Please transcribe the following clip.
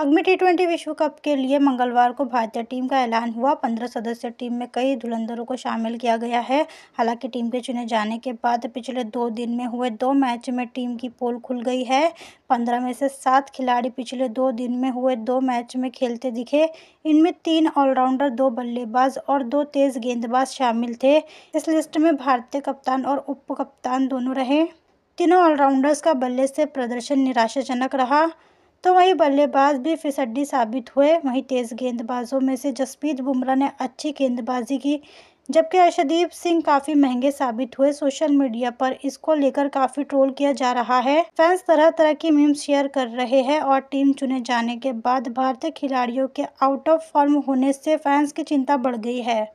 अगमी T twenty विश्व cup के लिए मंगलवार को भारतीय टीम का ऐलान हुआ पंद्रह सदस्य टीम में कई धुलंधरों को शामिल किया गया है हालांकि टीम के चुने जाने के बाद पिछले दो दिन में हुए दो मैच में टीम की पोल खुल गई है पंद्रह में से सात खिलाड़ी पिछले दो दिन में हुए दो मैच में खेलते दिखे इनमें तीन ऑलराउंडर दो बल्लेबाज और दो तेज गेंदबाज शामिल थे इस लिस्ट में भारतीय कप्तान और उप दोनों रहे तीनों ऑलराउंडर्स का बल्ले से प्रदर्शन निराशाजनक रहा तो वहीं बल्लेबाज भी फिसड्डी साबित हुए वहीं तेज़ गेंदबाजों में से जसप्रीत बुमराह ने अच्छी गेंदबाजी की जबकि अर्षदीप सिंह काफी महंगे साबित हुए सोशल मीडिया पर इसको लेकर काफी ट्रोल किया जा रहा है फैंस तरह तरह की मीम्स शेयर कर रहे हैं और टीम चुने जाने के बाद भारतीय खिलाड़ियों के आउट ऑफ फॉर्म होने से फैंस की चिंता बढ़ गई है